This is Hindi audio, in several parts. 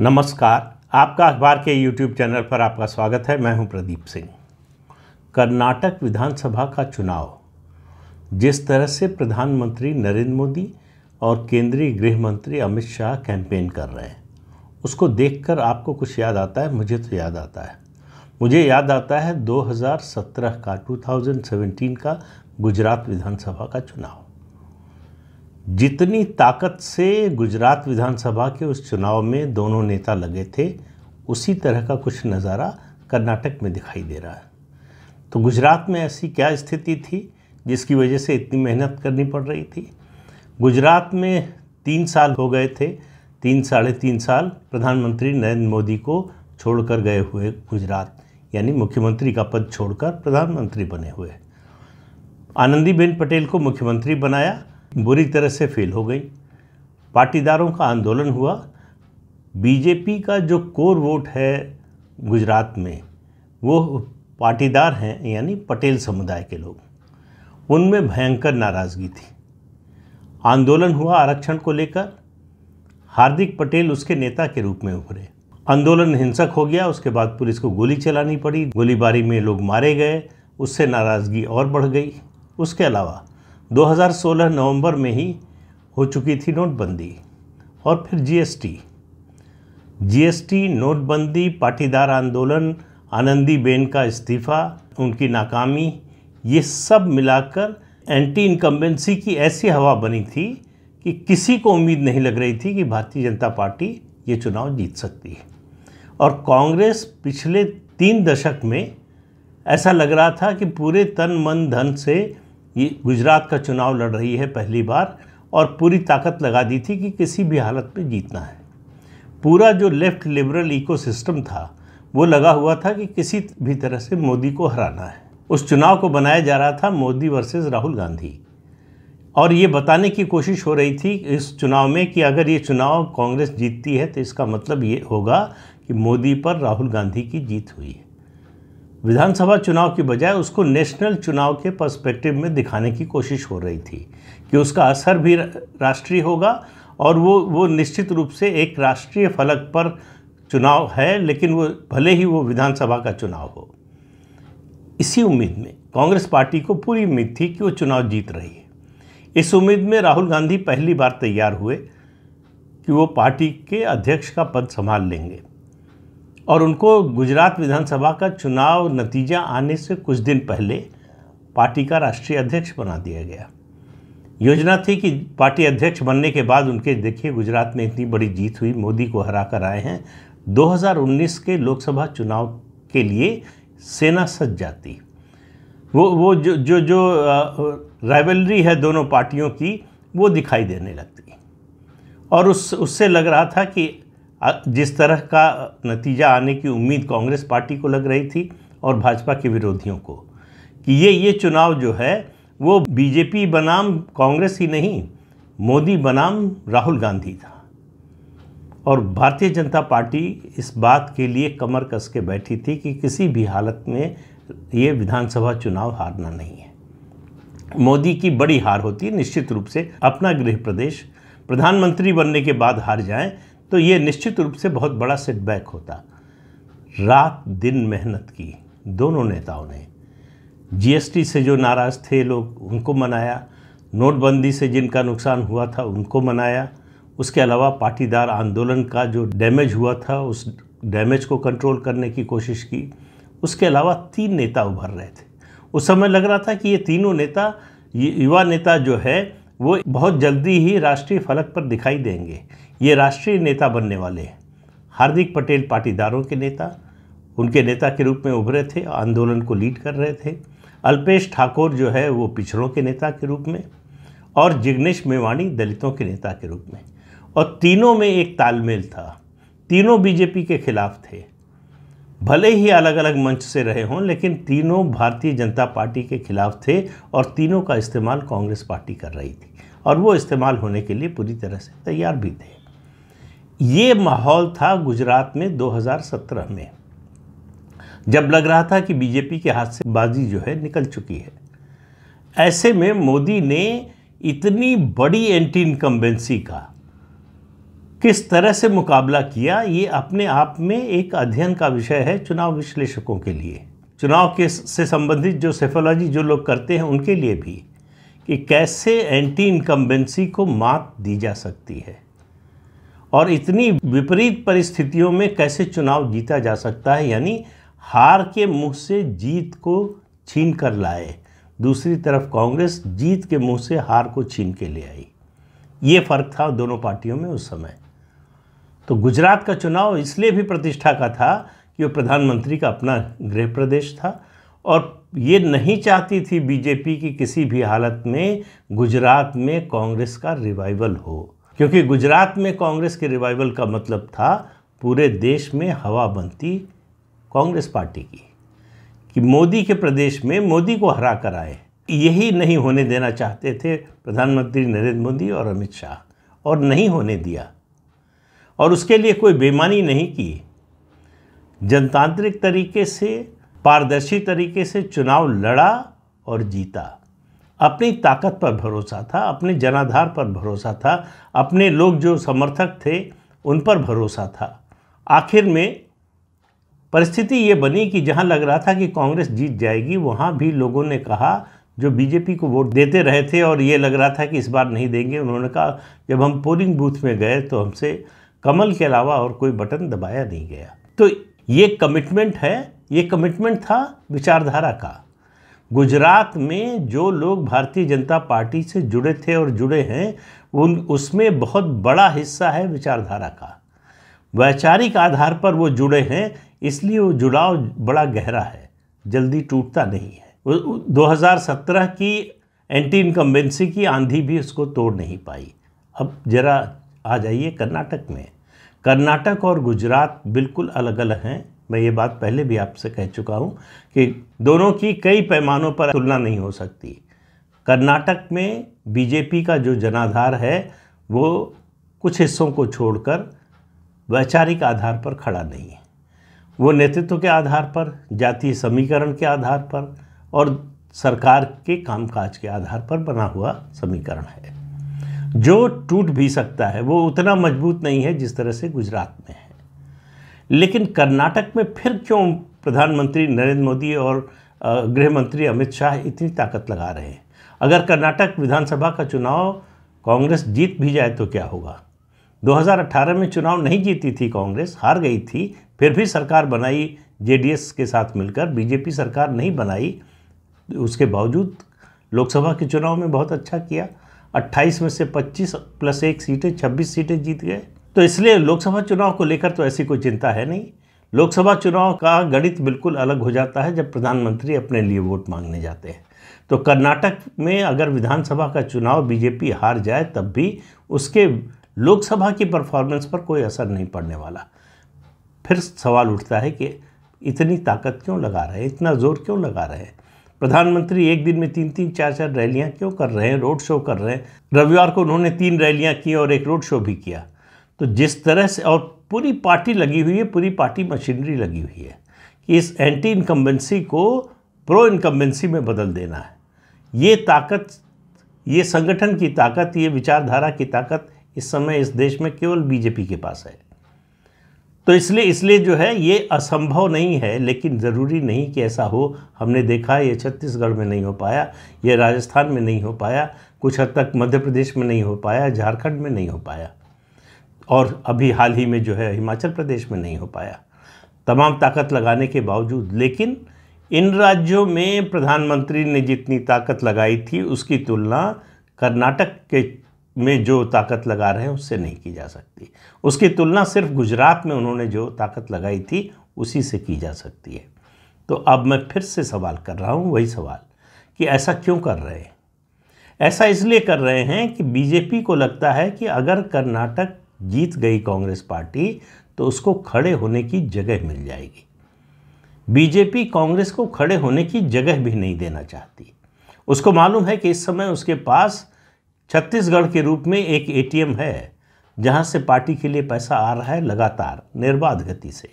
नमस्कार आपका अखबार के यूट्यूब चैनल पर आपका स्वागत है मैं हूं प्रदीप सिंह कर्नाटक विधानसभा का चुनाव जिस तरह से प्रधानमंत्री नरेंद्र मोदी और केंद्रीय गृह मंत्री अमित शाह कैंपेन कर रहे हैं उसको देखकर आपको कुछ याद आता है मुझे तो याद आता है मुझे याद आता है 2017 का 2017 का गुजरात विधानसभा का चुनाव जितनी ताकत से गुजरात विधानसभा के उस चुनाव में दोनों नेता लगे थे उसी तरह का कुछ नज़ारा कर्नाटक में दिखाई दे रहा है तो गुजरात में ऐसी क्या स्थिति थी जिसकी वजह से इतनी मेहनत करनी पड़ रही थी गुजरात में तीन साल हो गए थे तीन साढ़े तीन साल प्रधानमंत्री नरेंद्र मोदी को छोड़कर गए हुए गुजरात यानी मुख्यमंत्री का पद छोड़कर प्रधानमंत्री बने हुए आनंदीबेन पटेल को मुख्यमंत्री बनाया बुरी तरह से फेल हो गई पाटीदारों का आंदोलन हुआ बीजेपी का जो कोर वोट है गुजरात में वो पाटीदार हैं यानी पटेल समुदाय के लोग उनमें भयंकर नाराज़गी थी आंदोलन हुआ आरक्षण को लेकर हार्दिक पटेल उसके नेता के रूप में उभरे आंदोलन हिंसक हो गया उसके बाद पुलिस को गोली चलानी पड़ी गोलीबारी में लोग मारे गए उससे नाराज़गी और बढ़ गई उसके अलावा 2016 नवंबर में ही हो चुकी थी नोटबंदी और फिर जीएसटी जीएसटी नोटबंदी पाटीदार आंदोलन आनंदी बेन का इस्तीफ़ा उनकी नाकामी ये सब मिलाकर एंटी इनकम्बेंसी की ऐसी हवा बनी थी कि किसी को उम्मीद नहीं लग रही थी कि भारतीय जनता पार्टी ये चुनाव जीत सकती है और कांग्रेस पिछले तीन दशक में ऐसा लग रहा था कि पूरे तन मन धन से ये गुजरात का चुनाव लड़ रही है पहली बार और पूरी ताकत लगा दी थी कि किसी भी हालत में जीतना है पूरा जो लेफ्ट लिबरल इकोसिस्टम था वो लगा हुआ था कि किसी भी तरह से मोदी को हराना है उस चुनाव को बनाया जा रहा था मोदी वर्सेस राहुल गांधी और ये बताने की कोशिश हो रही थी इस चुनाव में कि अगर ये चुनाव कांग्रेस जीतती है तो इसका मतलब ये होगा कि मोदी पर राहुल गांधी की जीत हुई है विधानसभा चुनाव की बजाय उसको नेशनल चुनाव के पर्सपेक्टिव में दिखाने की कोशिश हो रही थी कि उसका असर भी राष्ट्रीय होगा और वो वो निश्चित रूप से एक राष्ट्रीय फलक पर चुनाव है लेकिन वो भले ही वो विधानसभा का चुनाव हो इसी उम्मीद में कांग्रेस पार्टी को पूरी उम्मीद थी कि वो चुनाव जीत रही है इस उम्मीद में राहुल गांधी पहली बार तैयार हुए कि वो पार्टी के अध्यक्ष का पद संभाल लेंगे और उनको गुजरात विधानसभा का चुनाव नतीजा आने से कुछ दिन पहले पार्टी का राष्ट्रीय अध्यक्ष बना दिया गया योजना थी कि पार्टी अध्यक्ष बनने के बाद उनके देखिए गुजरात में इतनी बड़ी जीत हुई मोदी को हरा कर आए हैं 2019 के लोकसभा चुनाव के लिए सेना सज जाती वो वो जो जो जो राइवलरी है दोनों पार्टियों की वो दिखाई देने लगती और उस उससे लग रहा था कि जिस तरह का नतीजा आने की उम्मीद कांग्रेस पार्टी को लग रही थी और भाजपा के विरोधियों को कि ये ये चुनाव जो है वो बीजेपी बनाम कांग्रेस ही नहीं मोदी बनाम राहुल गांधी था और भारतीय जनता पार्टी इस बात के लिए कमर कस के बैठी थी कि किसी भी हालत में ये विधानसभा चुनाव हारना नहीं है मोदी की बड़ी हार होती निश्चित रूप से अपना गृह प्रदेश प्रधानमंत्री बनने के बाद हार जाएं तो ये निश्चित रूप से बहुत बड़ा सेटबैक होता रात दिन मेहनत की दोनों नेताओं ने जीएसटी से जो नाराज़ थे लोग उनको मनाया नोटबंदी से जिनका नुकसान हुआ था उनको मनाया उसके अलावा पाटीदार आंदोलन का जो डैमेज हुआ था उस डैमेज को कंट्रोल करने की कोशिश की उसके अलावा तीन नेता उभर रहे थे उस समय लग रहा था कि ये तीनों नेता ये युवा नेता जो है वो बहुत जल्दी ही राष्ट्रीय फलक पर दिखाई देंगे ये राष्ट्रीय नेता बनने वाले हार्दिक पटेल पाटीदारों के नेता उनके नेता के रूप में उभरे थे आंदोलन को लीड कर रहे थे अल्पेश ठाकुर जो है वो पिछड़ों के नेता के रूप में और जिग्नेश मेवाणी दलितों के नेता के रूप में और तीनों में एक तालमेल था तीनों बीजेपी के खिलाफ थे भले ही अलग अलग मंच से रहे हों लेकिन तीनों भारतीय जनता पार्टी के खिलाफ थे और तीनों का इस्तेमाल कांग्रेस पार्टी कर रही थी और वो इस्तेमाल होने के लिए पूरी तरह से तैयार भी थे ये माहौल था गुजरात में 2017 में जब लग रहा था कि बीजेपी के हाथ से बाजी जो है निकल चुकी है ऐसे में मोदी ने इतनी बड़ी एंटी इनकम्बेंसी का किस तरह से मुकाबला किया ये अपने आप में एक अध्ययन का विषय है चुनाव विश्लेषकों के लिए चुनाव के से संबंधित जो सेफोलॉजी जो लोग करते हैं उनके लिए भी कि कैसे एंटी इनकम्बेंसी को मात दी जा सकती है और इतनी विपरीत परिस्थितियों में कैसे चुनाव जीता जा सकता है यानी हार के मुंह से जीत को छीन कर लाए दूसरी तरफ कांग्रेस जीत के मुंह से हार को छीन के ले आई ये फ़र्क था दोनों पार्टियों में उस समय तो गुजरात का चुनाव इसलिए भी प्रतिष्ठा का था कि वो प्रधानमंत्री का अपना गृह प्रदेश था और ये नहीं चाहती थी बीजेपी की किसी भी हालत में गुजरात में कांग्रेस का रिवाइवल हो क्योंकि गुजरात में कांग्रेस के रिवाइवल का मतलब था पूरे देश में हवा बनती कांग्रेस पार्टी की कि मोदी के प्रदेश में मोदी को हरा कर आए यही नहीं होने देना चाहते थे प्रधानमंत्री नरेंद्र मोदी और अमित शाह और नहीं होने दिया और उसके लिए कोई बेमानी नहीं की जनतांत्रिक तरीके से पारदर्शी तरीके से चुनाव लड़ा और जीता अपनी ताकत पर भरोसा था अपने जनाधार पर भरोसा था अपने लोग जो समर्थक थे उन पर भरोसा था आखिर में परिस्थिति ये बनी कि जहाँ लग रहा था कि कांग्रेस जीत जाएगी वहाँ भी लोगों ने कहा जो बीजेपी को वोट देते रहे थे और ये लग रहा था कि इस बार नहीं देंगे उन्होंने कहा जब हम पोलिंग बूथ में गए तो हमसे कमल के अलावा और कोई बटन दबाया नहीं गया तो ये कमिटमेंट है ये कमिटमेंट था विचारधारा का गुजरात में जो लोग भारतीय जनता पार्टी से जुड़े थे और जुड़े हैं उन उसमें बहुत बड़ा हिस्सा है विचारधारा का वैचारिक आधार पर वो जुड़े हैं इसलिए वो जुड़ाव बड़ा गहरा है जल्दी टूटता नहीं है 2017 की एंटी इनकम्बेंसी की आंधी भी उसको तोड़ नहीं पाई अब ज़रा आ जाइए कर्नाटक में कर्नाटक और गुजरात बिल्कुल अलग अलग हैं मैं ये बात पहले भी आपसे कह चुका हूँ कि दोनों की कई पैमानों पर तुलना नहीं हो सकती कर्नाटक में बीजेपी का जो जनाधार है वो कुछ हिस्सों को छोड़कर वैचारिक आधार पर खड़ा नहीं है वो नेतृत्व के आधार पर जातीय समीकरण के आधार पर और सरकार के कामकाज के आधार पर बना हुआ समीकरण है जो टूट भी सकता है वो उतना मजबूत नहीं है जिस तरह से गुजरात में है लेकिन कर्नाटक में फिर क्यों प्रधानमंत्री नरेंद्र मोदी और गृह मंत्री अमित शाह इतनी ताकत लगा रहे हैं अगर कर्नाटक विधानसभा का चुनाव कांग्रेस जीत भी जाए तो क्या होगा 2018 में चुनाव नहीं जीती थी कांग्रेस हार गई थी फिर भी सरकार बनाई जेडीएस के साथ मिलकर बीजेपी सरकार नहीं बनाई उसके बावजूद लोकसभा के चुनाव में बहुत अच्छा किया 28 में से 25 प्लस एक सीटें 26 सीटें जीत गए तो इसलिए लोकसभा चुनाव को लेकर तो ऐसी कोई चिंता है नहीं लोकसभा चुनाव का गणित बिल्कुल अलग हो जाता है जब प्रधानमंत्री अपने लिए वोट मांगने जाते हैं तो कर्नाटक में अगर विधानसभा का चुनाव बीजेपी हार जाए तब भी उसके लोकसभा की परफॉर्मेंस पर कोई असर नहीं पड़ने वाला फिर सवाल उठता है कि इतनी ताकत क्यों लगा रहे हैं इतना जोर क्यों लगा रहे हैं प्रधानमंत्री एक दिन में तीन तीन चार चार रैलियां क्यों कर रहे हैं रोड शो कर रहे हैं रविवार को उन्होंने तीन रैलियां की और एक रोड शो भी किया तो जिस तरह से और पूरी पार्टी लगी हुई है पूरी पार्टी मशीनरी लगी हुई है कि इस एंटी इनकम्बेंसी को प्रो इनकम्बेंसी में बदल देना है ये ताकत ये संगठन की ताकत ये विचारधारा की ताकत इस समय इस देश में केवल बीजेपी के पास है तो इसलिए इसलिए जो है ये असंभव नहीं है लेकिन ज़रूरी नहीं कि ऐसा हो हमने देखा ये छत्तीसगढ़ में नहीं हो पाया ये राजस्थान में नहीं हो पाया कुछ हद तक मध्य प्रदेश में नहीं हो पाया झारखंड में नहीं हो पाया और अभी हाल ही में जो है हिमाचल प्रदेश में नहीं हो पाया तमाम ताकत लगाने के बावजूद लेकिन इन राज्यों में प्रधानमंत्री ने जितनी ताकत लगाई थी उसकी तुलना कर्नाटक के में जो ताकत लगा रहे हैं उससे नहीं की जा सकती उसकी तुलना सिर्फ गुजरात में उन्होंने जो ताकत लगाई थी उसी से की जा सकती है तो अब मैं फिर से सवाल कर रहा हूँ वही सवाल कि ऐसा क्यों कर रहे हैं ऐसा इसलिए कर रहे हैं कि बीजेपी को लगता है कि अगर कर्नाटक जीत गई कांग्रेस पार्टी तो उसको खड़े होने की जगह मिल जाएगी बीजेपी कांग्रेस को खड़े होने की जगह भी नहीं देना चाहती उसको मालूम है कि इस समय उसके पास छत्तीसगढ़ के रूप में एक एटीएम है जहां से पार्टी के लिए पैसा आ रहा है लगातार निर्बाध गति से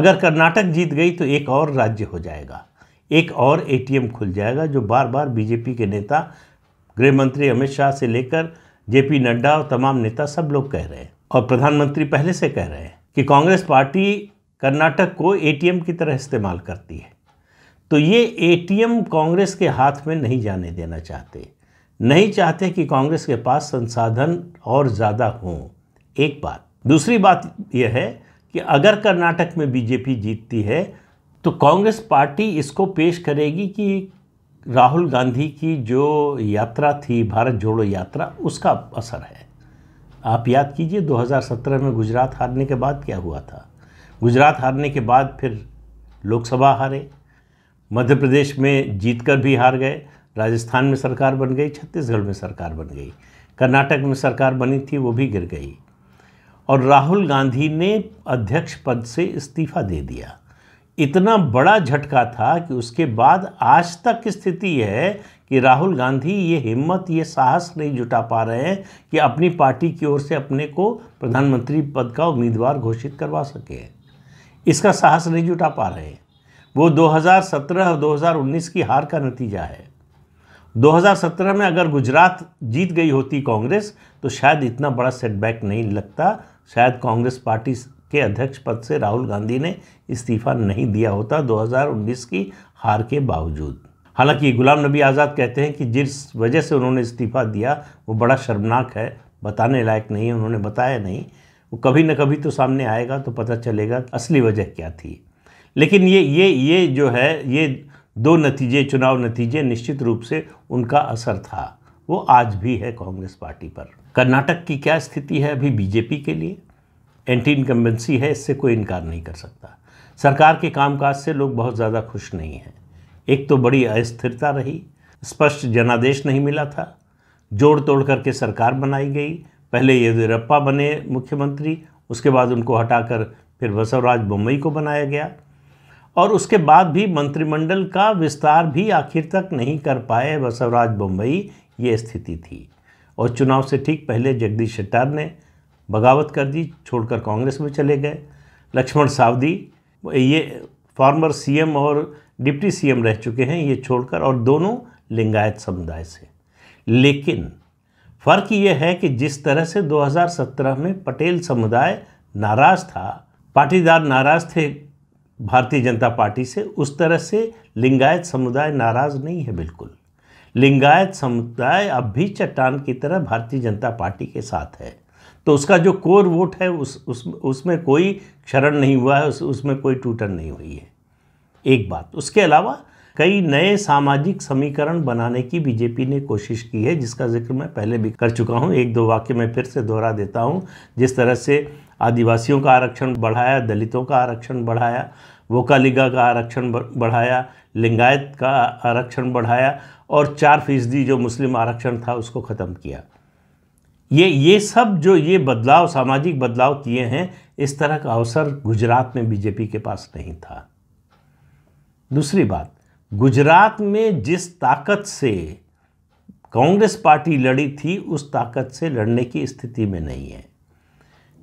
अगर कर्नाटक जीत गई तो एक और राज्य हो जाएगा एक और एटीएम खुल जाएगा जो बार बार बीजेपी के नेता गृह मंत्री अमित शाह से लेकर जेपी नड्डा और तमाम नेता सब लोग कह रहे हैं और प्रधानमंत्री पहले से कह रहे हैं कि कांग्रेस पार्टी कर्नाटक को एटीएम की तरह इस्तेमाल करती है तो ये एटीएम कांग्रेस के हाथ में नहीं जाने देना चाहते नहीं चाहते कि कांग्रेस के पास संसाधन और ज़्यादा हों एक बात दूसरी बात यह है कि अगर कर्नाटक में बीजेपी जीतती है तो कांग्रेस पार्टी इसको पेश करेगी कि राहुल गांधी की जो यात्रा थी भारत जोड़ो यात्रा उसका असर है आप याद कीजिए 2017 में गुजरात हारने के बाद क्या हुआ था गुजरात हारने के बाद फिर लोकसभा हारे मध्य प्रदेश में जीतकर भी हार गए राजस्थान में सरकार बन गई छत्तीसगढ़ में सरकार बन गई कर्नाटक में सरकार बनी थी वो भी गिर गई और राहुल गांधी ने अध्यक्ष पद से इस्तीफा दे दिया इतना बड़ा झटका था कि उसके बाद आज तक स्थिति है कि राहुल गांधी ये हिम्मत ये साहस नहीं जुटा पा रहे हैं कि अपनी पार्टी की ओर से अपने को प्रधानमंत्री पद का उम्मीदवार घोषित करवा सके इसका साहस नहीं जुटा पा रहे हैं वो 2017 और 2019 की हार का नतीजा है 2017 में अगर गुजरात जीत गई होती कांग्रेस तो शायद इतना बड़ा सेटबैक नहीं लगता शायद कांग्रेस पार्टी के अध्यक्ष पद से राहुल गांधी ने इस्तीफा नहीं दिया होता 2019 की हार के बावजूद हालांकि गुलाम नबी आज़ाद कहते हैं कि जिस वजह से उन्होंने इस्तीफा दिया वो बड़ा शर्मनाक है बताने लायक नहीं है उन्होंने बताया नहीं वो कभी न कभी तो सामने आएगा तो पता चलेगा असली वजह क्या थी लेकिन ये ये ये जो है ये दो नतीजे चुनाव नतीजे निश्चित रूप से उनका असर था वो आज भी है कांग्रेस पार्टी पर कर्नाटक की क्या स्थिति है अभी बीजेपी के लिए एंटी इनकम्बेंसी है इससे कोई इनकार नहीं कर सकता सरकार के कामकाज से लोग बहुत ज़्यादा खुश नहीं हैं एक तो बड़ी अस्थिरता रही स्पष्ट जनादेश नहीं मिला था जोड़ तोड़ करके सरकार बनाई गई पहले येदियुरप्पा बने मुख्यमंत्री उसके बाद उनको हटाकर फिर बसवराज बम्बई को बनाया गया और उसके बाद भी मंत्रिमंडल का विस्तार भी आखिर तक नहीं कर पाए बसवराज बम्बई ये स्थिति थी और चुनाव से ठीक पहले जगदीश शेट्टार ने बगावत कर दी छोड़कर कांग्रेस में चले गए लक्ष्मण सावदी ये फॉर्मर सीएम और डिप्टी सीएम रह चुके हैं ये छोड़कर और दोनों लिंगायत समुदाय से लेकिन फ़र्क ये है कि जिस तरह से 2017 में पटेल समुदाय नाराज़ था पाटीदार नाराज़ थे भारतीय जनता पार्टी से उस तरह से लिंगायत समुदाय नाराज़ नहीं है बिल्कुल लिंगायत समुदाय अब भी चट्टान की तरह भारतीय जनता पार्टी के साथ है तो उसका जो कोर वोट है उस उस उसमें कोई क्षरण नहीं हुआ है उस उसमें कोई टूटन नहीं हुई है एक बात उसके अलावा कई नए सामाजिक समीकरण बनाने की बीजेपी ने कोशिश की है जिसका जिक्र मैं पहले भी कर चुका हूँ एक दो वाक्य में फिर से दोहरा देता हूँ जिस तरह से आदिवासियों का आरक्षण बढ़ाया दलितों का आरक्षण बढ़ाया वोकालिगा का आरक्षण बढ़ाया लिंगायत का आरक्षण बढ़ाया और चार फीसदी जो मुस्लिम आरक्षण था उसको ख़त्म किया ये ये सब जो ये बदलाव सामाजिक बदलाव किए हैं इस तरह का अवसर गुजरात में बीजेपी के पास नहीं था दूसरी बात गुजरात में जिस ताकत से कांग्रेस पार्टी लड़ी थी उस ताकत से लड़ने की स्थिति में नहीं है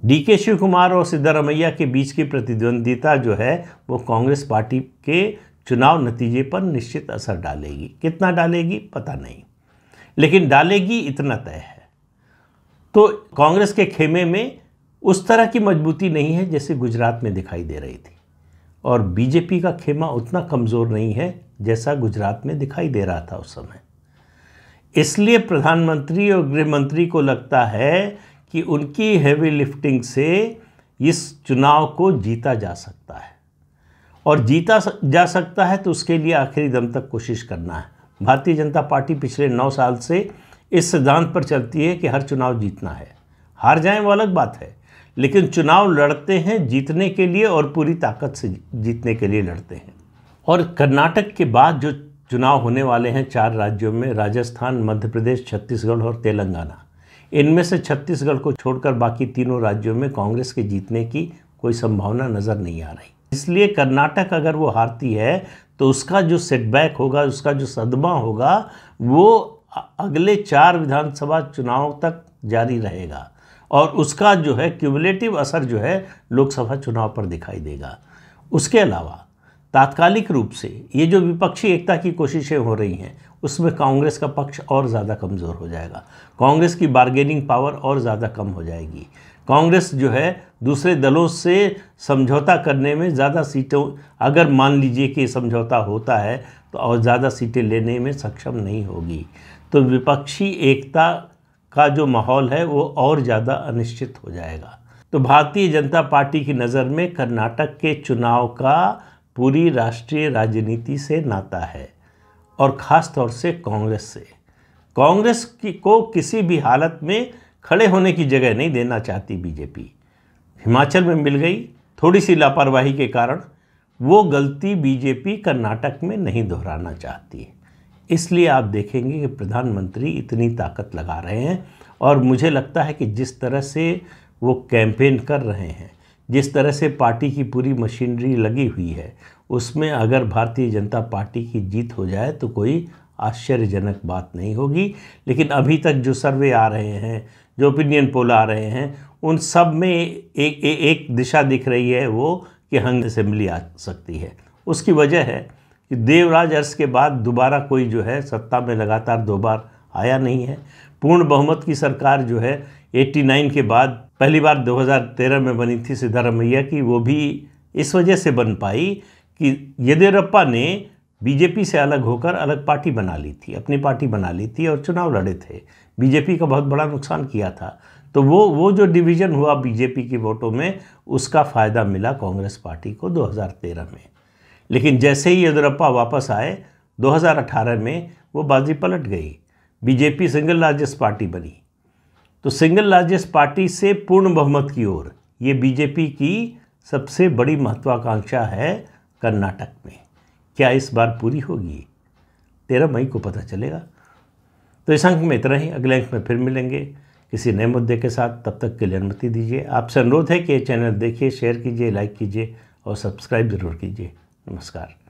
डी के शिव कुमार और सिद्धारमैया के बीच की प्रतिद्वंदिता जो है वो कांग्रेस पार्टी के चुनाव नतीजे पर निश्चित असर डालेगी कितना डालेगी पता नहीं लेकिन डालेगी इतना तय है तो कांग्रेस के खेमे में उस तरह की मजबूती नहीं है जैसे गुजरात में दिखाई दे रही थी और बीजेपी का खेमा उतना कमज़ोर नहीं है जैसा गुजरात में दिखाई दे रहा था उस समय इसलिए प्रधानमंत्री और गृह मंत्री को लगता है कि उनकी हैवी लिफ्टिंग से इस चुनाव को जीता जा सकता है और जीता जा सकता है तो उसके लिए आखिरी दम तक कोशिश करना है भारतीय जनता पार्टी पिछले नौ साल से इस सिद्धांत पर चलती है कि हर चुनाव जीतना है हार जाए वो अलग बात है लेकिन चुनाव लड़ते हैं जीतने के लिए और पूरी ताकत से जीतने के लिए लड़ते हैं और कर्नाटक के बाद जो चुनाव होने वाले हैं चार राज्यों में राजस्थान मध्य प्रदेश छत्तीसगढ़ और तेलंगाना इनमें से छत्तीसगढ़ को छोड़कर बाकी तीनों राज्यों में कांग्रेस के जीतने की कोई संभावना नज़र नहीं आ रही इसलिए कर्नाटक अगर वो हारती है तो उसका जो सेटबैक होगा उसका जो सदमा होगा वो अगले चार विधानसभा चुनाव तक जारी रहेगा और उसका जो है क्यूबलेटिव असर जो है लोकसभा चुनाव पर दिखाई देगा उसके अलावा तात्कालिक रूप से ये जो विपक्षी एकता की कोशिशें हो रही हैं उसमें कांग्रेस का पक्ष और ज़्यादा कमज़ोर हो जाएगा कांग्रेस की बार्गेनिंग पावर और ज़्यादा कम हो जाएगी कांग्रेस जो है दूसरे दलों से समझौता करने में ज़्यादा सीटों अगर मान लीजिए कि समझौता होता है तो और ज़्यादा सीटें लेने में सक्षम नहीं होगी तो विपक्षी एकता का जो माहौल है वो और ज़्यादा अनिश्चित हो जाएगा तो भारतीय जनता पार्टी की नज़र में कर्नाटक के चुनाव का पूरी राष्ट्रीय राजनीति से नाता है और ख़ास तौर से कांग्रेस से कांग्रेस की को किसी भी हालत में खड़े होने की जगह नहीं देना चाहती बीजेपी हिमाचल में मिल गई थोड़ी सी लापरवाही के कारण वो गलती बीजेपी कर्नाटक में नहीं दोहराना चाहती इसलिए आप देखेंगे कि प्रधानमंत्री इतनी ताकत लगा रहे हैं और मुझे लगता है कि जिस तरह से वो कैंपेन कर रहे हैं जिस तरह से पार्टी की पूरी मशीनरी लगी हुई है उसमें अगर भारतीय जनता पार्टी की जीत हो जाए तो कोई आश्चर्यजनक बात नहीं होगी लेकिन अभी तक जो सर्वे आ रहे हैं जो ओपिनियन पोल आ रहे हैं उन सब में एक ए, एक दिशा दिख रही है वो कि हंग असेंबली आ सकती है उसकी वजह है कि देवराज अर्स के बाद दोबारा कोई जो है सत्ता में लगातार दो बार आया नहीं है पूर्ण बहुमत की सरकार जो है 89 के बाद पहली बार 2013 में बनी थी सिद्धारमैया की वो भी इस वजह से बन पाई कि येदियुरप्पा ने बीजेपी से अलग होकर अलग पार्टी बना ली थी अपनी पार्टी बना ली थी और चुनाव लड़े थे बीजेपी का बहुत बड़ा नुकसान किया था तो वो वो जो डिवीज़न हुआ बीजेपी की वोटों में उसका फ़ायदा मिला कांग्रेस पार्टी को 2013 में लेकिन जैसे ही येदियुरप्पा वापस आए 2018 में वो बाजी पलट गई बीजेपी सिंगल लार्जेस्ट पार्टी बनी तो सिंगल लार्जेस्ट पार्टी से पूर्ण बहुमत की ओर ये बीजेपी की सबसे बड़ी महत्वाकांक्षा है कर्नाटक में क्या इस बार पूरी होगी तेरह मई को पता चलेगा तो इस अंक में इतना ही अगले अंक में फिर मिलेंगे किसी नए मुद्दे के साथ तब तक के लिए अनुमति दीजिए आपसे अनुरोध है कि ये चैनल देखिए शेयर कीजिए लाइक कीजिए और सब्सक्राइब ज़रूर कीजिए नमस्कार